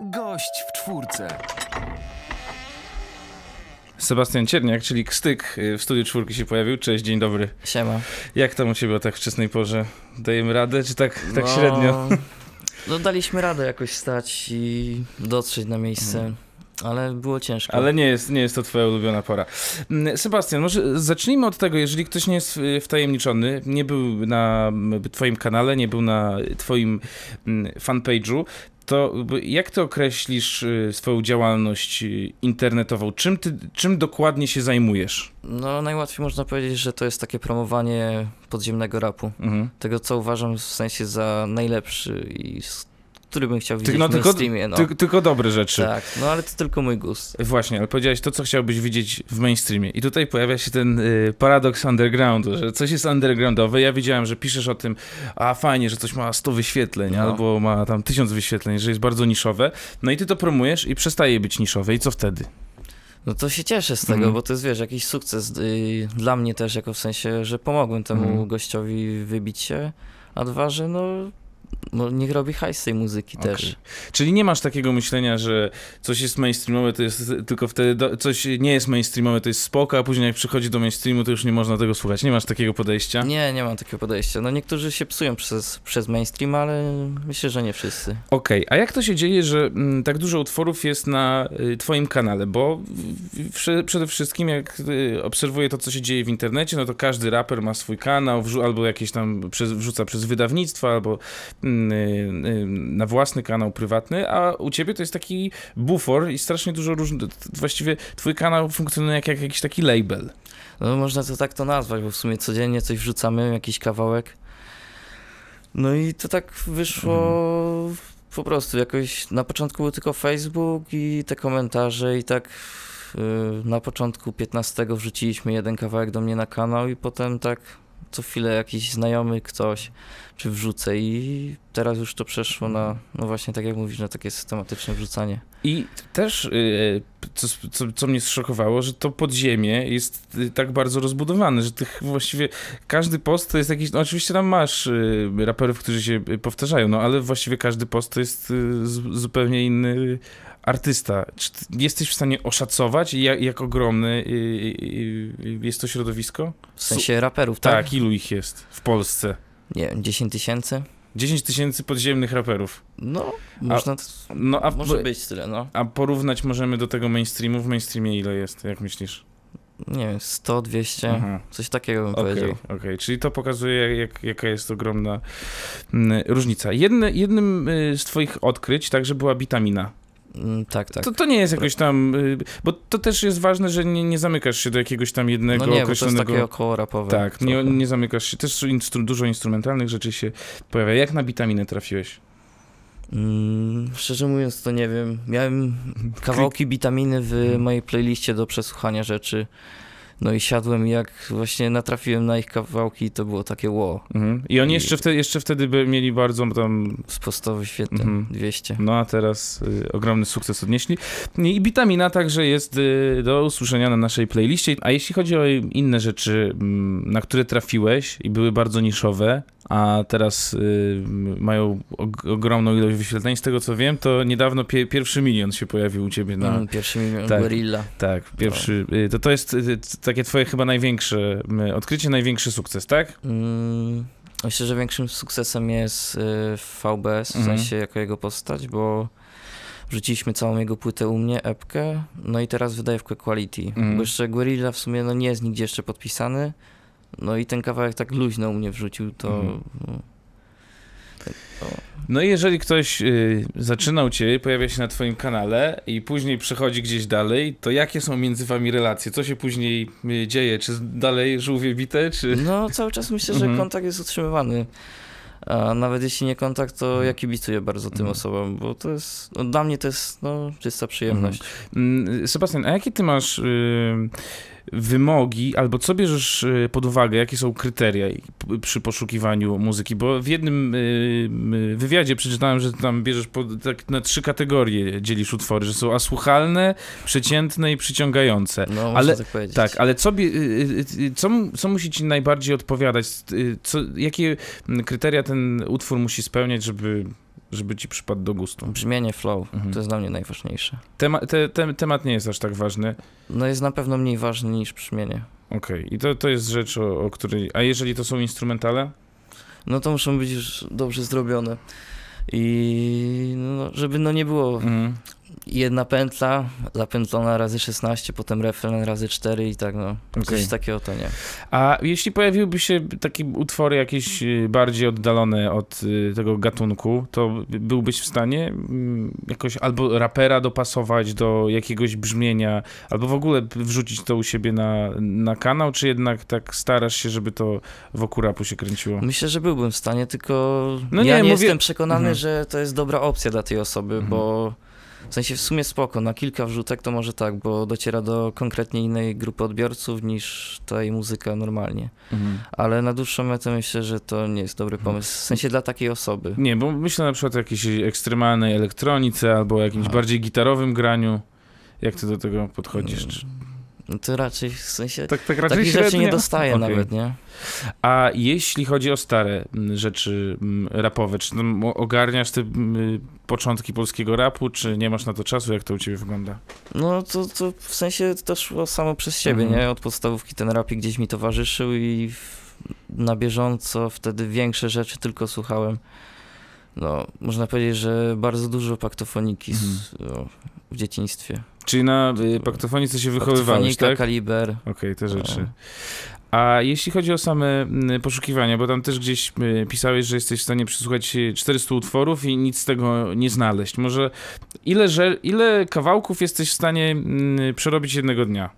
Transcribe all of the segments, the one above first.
Gość w czwórce. Sebastian Cierniak, czyli Kstyk y, w studiu czwórki się pojawił. Cześć, dzień dobry. Siema. Jak tam u ciebie o tak wczesnej porze? Dajemy radę, czy tak, tak no, średnio? No daliśmy radę jakoś stać i dotrzeć na miejsce. Mm. Ale było ciężko. Ale nie jest, nie jest to twoja ulubiona pora. Mm, Sebastian, może zacznijmy od tego, jeżeli ktoś nie jest y, wtajemniczony, nie był na twoim kanale, nie był na twoim mm, fanpage'u, to jak ty określisz y, swoją działalność y, internetową? Czym, ty, czym dokładnie się zajmujesz? No, najłatwiej można powiedzieć, że to jest takie promowanie podziemnego rapu. Mhm. Tego, co uważam w sensie za najlepszy i który bym chciał widzieć no, w tylko, mainstreamie. No. Ty, tylko dobre rzeczy. Tak, no ale to tylko mój gust. Właśnie, ale powiedziałeś to, co chciałbyś widzieć w mainstreamie. I tutaj pojawia się ten y, paradoks undergroundu, że coś jest undergroundowe. Ja widziałem, że piszesz o tym, a fajnie, że coś ma 100 wyświetleń, no. albo ma tam 1000 wyświetleń, że jest bardzo niszowe. No i ty to promujesz i przestaje być niszowe. I co wtedy? No to się cieszę z tego, mm. bo to jest, wiesz, jakiś sukces y, dla mnie też, jako w sensie, że pomogłem temu mm. gościowi wybić się, a dwa, że no no, niech robi hajs z tej muzyki okay. też. Czyli nie masz takiego myślenia, że coś jest mainstreamowe, to jest tylko wtedy, do, coś nie jest mainstreamowe, to jest spoko, a później jak przychodzi do mainstreamu, to już nie można tego słuchać. Nie masz takiego podejścia? Nie, nie mam takiego podejścia. No niektórzy się psują przez, przez mainstream, ale myślę, że nie wszyscy. Okej, okay. a jak to się dzieje, że m, mm, tak dużo utworów jest na y, twoim kanale? Bo w, przede wszystkim jak y, obserwuję to, co się dzieje w internecie, no to każdy raper ma swój kanał, albo jakieś tam przez, wrzuca przez wydawnictwa, albo Mm, y, y, na własny kanał prywatny, a u ciebie to jest taki bufor i strasznie dużo różnych, właściwie twój kanał funkcjonuje jak, jak jakiś taki label. No, można to tak to nazwać, bo w sumie codziennie coś wrzucamy, jakiś kawałek. No i to tak wyszło mhm. po prostu jakoś, na początku był tylko Facebook i te komentarze i tak y, na początku 15 wrzuciliśmy jeden kawałek do mnie na kanał i potem tak co chwilę jakiś znajomy, ktoś, czy wrzucę i teraz już to przeszło na, no właśnie tak jak mówisz, na takie systematyczne wrzucanie. I też, y, co, co, co mnie zszokowało, że to podziemie jest y, tak bardzo rozbudowane, że tych właściwie każdy post to jest jakiś. No oczywiście tam masz y, raperów, którzy się powtarzają, no ale właściwie każdy post to jest zupełnie inny artysta. Czy jesteś w stanie oszacować, jak, jak ogromne jest to środowisko? W sensie raperów, tak? Tak, ilu ich jest w Polsce? Nie, 10 tysięcy. 10 tysięcy podziemnych raperów. No, można, a, no, a, może być tyle, no. A porównać możemy do tego mainstreamu. W mainstreamie ile jest, jak myślisz? Nie wiem, 100, 200, Aha. coś takiego bym okay, powiedział. Okej, okay. czyli to pokazuje, jak, jaka jest ogromna mm, różnica. Jedne, jednym y, z twoich odkryć także była bitamina. Mm, tak, tak. To, to nie jest jakoś tam, y, bo to też jest ważne, że nie, nie zamykasz się do jakiegoś tam jednego no nie, określonego... Bo to jest takie około rapowe. Tak, nie, nie, zamykasz się. Też instru, dużo instrumentalnych rzeczy się pojawia. Jak na bitaminę trafiłeś? Mm, szczerze mówiąc, to nie wiem. Miałem kawałki bitaminy w hmm. mojej playliście do przesłuchania rzeczy. No i siadłem jak właśnie natrafiłem na ich kawałki to było takie ło. Mhm. I oni I... Jeszcze, wtedy, jeszcze wtedy by mieli bardzo tam... Z postawy świetne, mhm. 200. No a teraz y, ogromny sukces odnieśli. I Bitamina także jest y, do usłyszenia na naszej playliście. A jeśli chodzi o inne rzeczy, mm, na które trafiłeś i były bardzo niszowe, a teraz y, mają ogromną ilość wyświetleń. Z tego co wiem, to niedawno pie pierwszy milion się pojawił u ciebie na... Mm, pierwszy milion, tak, Gorilla. Tak, pierwszy. No. to to jest y, takie twoje chyba największe y, odkrycie, największy sukces, tak? Mm, myślę, że większym sukcesem jest VBS, w mhm. sensie jako jego postać, bo wrzuciliśmy całą jego płytę u mnie, epkę, no i teraz wydaje w Quality, mm. bo jeszcze Gorilla w sumie no, nie jest nigdzie jeszcze podpisany, no i ten kawałek tak luźno u mnie wrzucił, to... Mhm. No. no i jeżeli ktoś y, zaczynał cię, pojawia się na twoim kanale i później przechodzi gdzieś dalej, to jakie są między wami relacje? Co się później y, dzieje? Czy dalej żółwie bite, czy... No cały czas myślę, że mhm. kontakt jest utrzymywany. A nawet jeśli nie kontakt, to mhm. ja kibicuję bardzo tym mhm. osobom, bo to jest, no, dla mnie to jest no, czysta przyjemność. Mhm. Mm, Sebastian, a jakie ty masz... Y wymogi, albo co bierzesz y, pod uwagę, jakie są kryteria przy poszukiwaniu muzyki? Bo w jednym y, wywiadzie przeczytałem, że tam bierzesz pod, tak na trzy kategorie dzielisz utwory, że są asłuchalne, przeciętne i przyciągające. No, ale, tak powiedzieć. Tak, ale co, y, co, co musi ci najbardziej odpowiadać? Co, jakie kryteria ten utwór musi spełniać, żeby żeby ci przypadł do gustu. Brzmienie flow, mhm. to jest dla mnie najważniejsze. Tema, te, te, temat nie jest aż tak ważny. No jest na pewno mniej ważny niż brzmienie. Okej, okay. i to, to jest rzecz, o, o, której... A jeżeli to są instrumentale? No to muszą być już dobrze zrobione. I no, żeby no nie było... Mhm jedna pętla zapętlona razy 16, potem refren razy 4 i tak, no. Okay. Coś takiego to nie. A jeśli pojawiłyby się takie utwory jakieś y, bardziej oddalone od y, tego gatunku, to byłbyś w stanie mm, jakoś albo rapera dopasować do jakiegoś brzmienia, albo w ogóle wrzucić to u siebie na, na kanał, czy jednak tak starasz się, żeby to wokół rapu się kręciło? Myślę, że byłbym w stanie, tylko no ja nie, nie mówię... jestem przekonany, mhm. że to jest dobra opcja dla tej osoby, mhm. bo w sensie w sumie spoko, na kilka wrzutek to może tak, bo dociera do konkretnie innej grupy odbiorców niż ta jej muzyka normalnie. Mhm. Ale na dłuższą metę myślę, że to nie jest dobry mhm. pomysł. W sensie dla takiej osoby. Nie, bo myślę na przykład o jakiejś ekstremalnej elektronice albo o jakimś A. bardziej gitarowym graniu. Jak ty do tego podchodzisz? No to raczej w sensie tak, tak raczej takich rzeczy nie dostaję okay. nawet, nie? A jeśli chodzi o stare mm, rzeczy mm, rapowe, czy ogarniasz te mm, początki polskiego rapu, czy nie masz na to czasu? Jak to u ciebie wygląda? No to, to w sensie to szło samo przez siebie, mhm. nie? Od podstawówki ten rap gdzieś mi towarzyszył i na bieżąco wtedy większe rzeczy tylko słuchałem. No, można powiedzieć, że bardzo dużo paktofoniki mhm. z, o, w dzieciństwie. Czyli na paktofonie y, paktofonice się wychowywałeś, tak? kaliber. Okej, okay, te e. rzeczy. A jeśli chodzi o same mm, poszukiwania, bo tam też gdzieś y, pisałeś, że jesteś w stanie przesłuchać 400 utworów i nic z tego nie znaleźć. Może ile, ile kawałków jesteś w stanie mm, przerobić jednego dnia?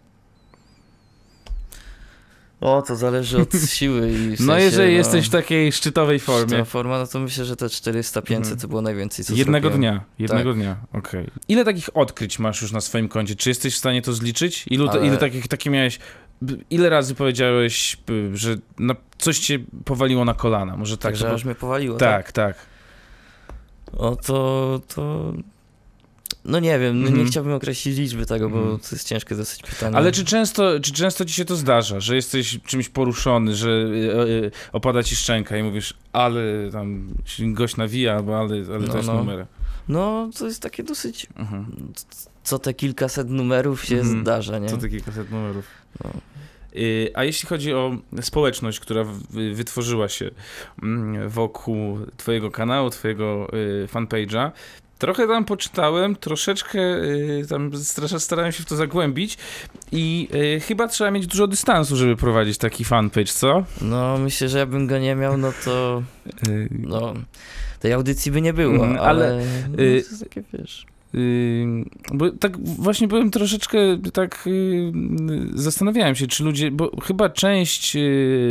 O, to zależy od siły. I w no, sensie, no jeżeli no, jesteś w takiej szczytowej formie. Szczytowa forma, no to myślę, że te 400-500 mm. to było najwięcej, co Jednego zrobiłem. dnia, jednego tak. dnia, okej. Okay. Ile takich odkryć masz już na swoim koncie? Czy jesteś w stanie to zliczyć? Ilu, Ale... ile takich, takie miałeś, ile razy powiedziałeś, że na, coś cię powaliło na kolana? Może tak, tak że aż mnie powaliło. Tak, tak. tak. O, to, to no nie wiem, no nie mhm. chciałbym określić liczby tego, bo mhm. to jest ciężkie dosyć pytanie. Ale czy często, czy często ci się to zdarza, że jesteś czymś poruszony, że y, y, y, opada ci szczęka i mówisz, ale tam gość nawija, albo ale, ale no, to jest no. numer. No, to jest takie dosyć... Mhm. Co te kilkaset numerów się zdarza, nie? Co te kilkaset numerów. No. A jeśli chodzi o społeczność, która wytworzyła się mm, wokół Twojego kanału, Twojego fanpage'a, Trochę tam poczytałem, troszeczkę yy, tam starałem się w to zagłębić i y, chyba trzeba mieć dużo dystansu, żeby prowadzić taki fanpage, co? No, myślę, że bym go nie miał, no to y, no, tej audycji by nie było, mm, ale, ale no, y, to takie, wiesz... bo tak właśnie byłem troszeczkę tak zastanawiałem się, czy ludzie, bo chyba część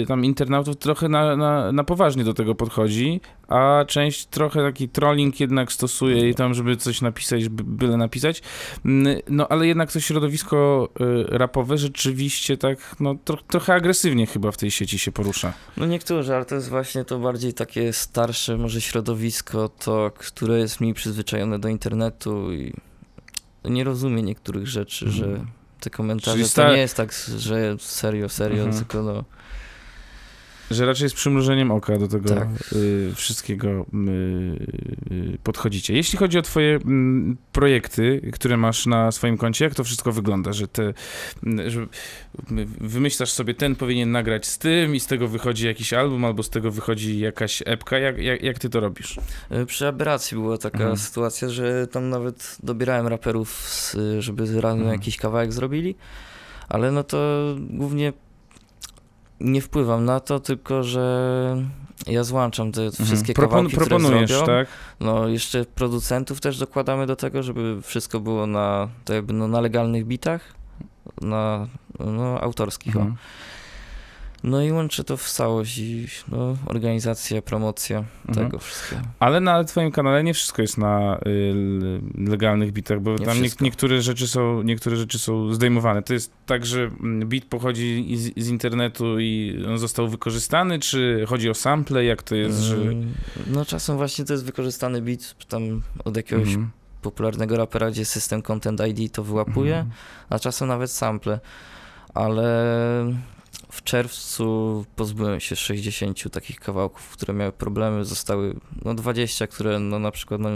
tam internautów trochę na, na, na poważnie do tego podchodzi, a część trochę taki trolling jednak stosuje i tam, żeby coś napisać, byle napisać. Mm, no ale jednak to środowisko y, rapowe rzeczywiście tak, no tro trochę agresywnie chyba w tej sieci się porusza. No niektórzy, ale to jest właśnie to bardziej takie starsze może środowisko, to które jest mniej przyzwyczajone do internetu i nie rozumie niektórych rzeczy, mhm. że te komentarze Czyli to nie jest tak, że serio, serio, mhm. tylko no... Że raczej z przymrużeniem oka do tego tak. y, wszystkiego y, y podchodzicie. Jeśli chodzi o twoje y, projekty, które masz na swoim koncie, jak to wszystko wygląda? Że, te, mm, wymyślasz sobie, ten powinien nagrać z tym i z tego wychodzi jakiś album, albo z tego wychodzi jakaś epka. Jak, jak, jak ty to robisz? E, przy aberracji była taka mhm. sytuacja, że tam nawet dobierałem raperów, żeby rano mhm. jakiś kawałek zrobili ale no to głównie nie wpływam na to, tylko że ja złączam te mhm. wszystkie Propon kawałki, proponujesz, które zrobią. tak? No jeszcze producentów też dokładamy do tego, żeby wszystko było na, to jakby no, na legalnych bitach, na no, autorskich. Mhm. No i łączy to w całość i no, organizacja, promocja mhm. tego wszystkiego. Ale na twoim kanale nie wszystko jest na y, legalnych bitach, bo nie tam nie, niektóre, rzeczy są, niektóre rzeczy są zdejmowane. To jest tak, że mm, bit pochodzi z, z internetu i on został wykorzystany, czy chodzi o sample, jak to jest? Że... Mm, no czasem właśnie to jest wykorzystany bit tam od jakiegoś mhm. popularnego rapera, gdzie system Content ID to wyłapuje, mhm. a czasem nawet sample. Ale w czerwcu pozbyłem się 60 takich kawałków, które miały problemy, zostały no 20, które no na przykład no,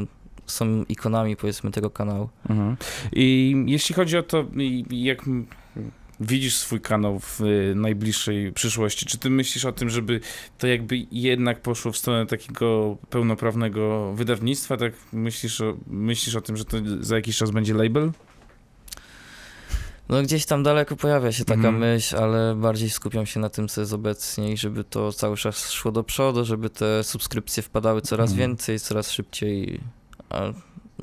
są ikonami powiedzmy tego kanału. Mhm. I jeśli chodzi o to, jak widzisz swój kanał w y, najbliższej przyszłości? Czy ty myślisz o tym, żeby to jakby jednak poszło w stronę takiego pełnoprawnego wydawnictwa? Tak myślisz o, myślisz o tym, że to za jakiś czas będzie label? No gdzieś tam daleko pojawia się taka mm. myśl, ale bardziej skupiam się na tym, co jest obecnie i żeby to cały czas szło do przodu, żeby te subskrypcje wpadały coraz mm. więcej, coraz szybciej. A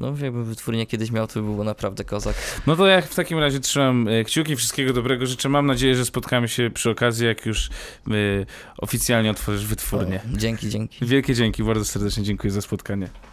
no jakby wytwórnia kiedyś miał, to by było naprawdę kozak. No to ja w takim razie trzymam e, kciuki, wszystkiego dobrego życzę. Mam nadzieję, że spotkamy się przy okazji, jak już y, oficjalnie otworzysz wytwórnię. O, dzięki, dzięki. Wielkie dzięki, bardzo serdecznie dziękuję za spotkanie.